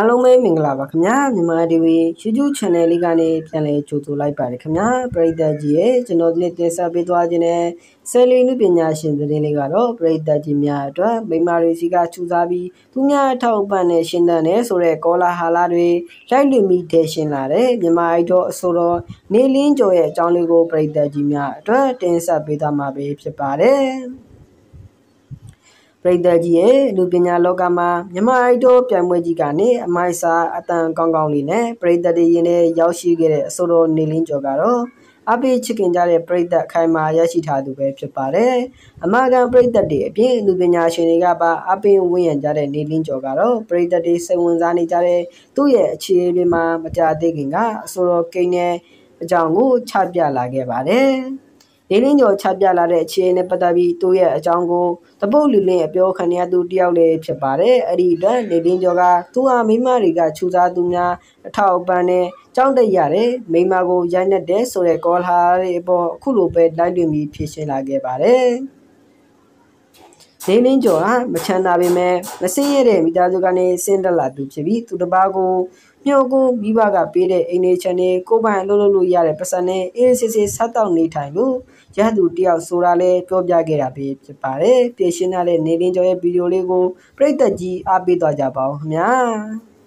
အားလုံးပဲမင်္ဂလာပါခင်ဗျာမြန်မာ TV YouTube Channel လေးကနေပြန်လည်ကြိုဆိုလိုက်ပါတယ်ခင်ဗျာပရိသတ်ကြီးရဲ့ကျွန်တော်ဒီနေ့တင်ဆက်ပေးသွားခြင်းနဲ့ဆယ်လီနုပညာရှင်သတင်းလေးကတော့ပရိသတ်ကြီးများအတွက်မိမာတွေစီကချူစားပြီးသူများထောက်ပံ့နဲ့ရှင်းတန်းနဲ့ဆိုတဲ့ကောလာဟာလာတွေလိုက်လူမီတည်ရှင်းလာတဲ့မြန်မာအိုက်တော်အဆိုတော်နေလင်းကျော်ရဲ့အကြောင်းလေးကိုပရိသတ်ကြီးများအတွက်တင်ဆက်ပေးသွားမှာပဲဖြစ်ပါတယ်ပရိသတ်ကြီးရဲ့လူပညာလောကမှာမြမအိုက်တိုပြိုင်ပွဲကြီးကနေအမိုက်စာအတန်ကောင်းကောင်းလေးနဲ့ပရိသတ်တွေရင်ထဲရောက်ရှိခဲ့တဲ့အစိုးရနေလင်းကျော်ကတော့အပိချစ်ခင်ကြတဲ့ပရိသတ်ခိုင်မာရရှိထားသူပဲဖြစ်ပါတယ်။အမကန်ပရိသတ်တွေအပြင်လူပညာရှင်တွေကပါအပင်ဝင့်ရကြတဲ့နေလင်းကျော်ကတော့ပရိသတ်တွေစိတ်ဝင်စားနေကြတဲ့သူ့ရဲ့အခြေအနေမှာမကြသေးခင်ကအစိုးရကိန်းနဲ့အကြောင်းကိုချပြလာခဲ့ပါတယ်။လင်းလင်းကျော်ချပြလာတဲ့အခြေအနေနဲ့ပတ်သက်ပြီးသူ့ရဲ့အကြောင်းကိုတပုတ်လူလင်းအပြောခံရသူတယောက်လည်းဖြစ်ပါတယ်။အဲ့ဒီအတွက်လင်းလင်းကျော်ကသူ့ဟာမိမတွေကခြူစားသူများအထောက်အပံ့နဲ့ကြောင်းတက်ရတယ်။မိမကိုရိုက်နှက်တယ်ဆိုတဲ့ကောလာတွေအပေါ်အခုလိုပဲလိုက်တွင်ပြီးဖြေရှင်းလာခဲ့ပါတယ်။ဇင်းလင်းကျော်ဟာမချမ်းသာပေမဲ့မစင်းရတဲ့မိသားစုကနေဆင်းသက်လာသူဖြစ်ပြီးသူတစ်ပါးကိုမြို့ကိုမိဘကပေးတဲ့အိမ်နေချန်နေကိုပိုင်လှုပ်လှုပ်လို့ရတဲ့ပတ်စံနဲ့အေးစစ်စစ်ဆက်တော့နေထိုင်လို့ရသူတယောက်ဆိုတာလဲပြောပြခဲ့တာပဲဖြစ်ပါတယ်။ပြေရှင်းတဲ့နေလင်းကျော်ရဲ့ဗီဒီယိုလေးကိုပရိသတ်ကြီးအားပေးသွားကြပါဦးခင်ဗျာ။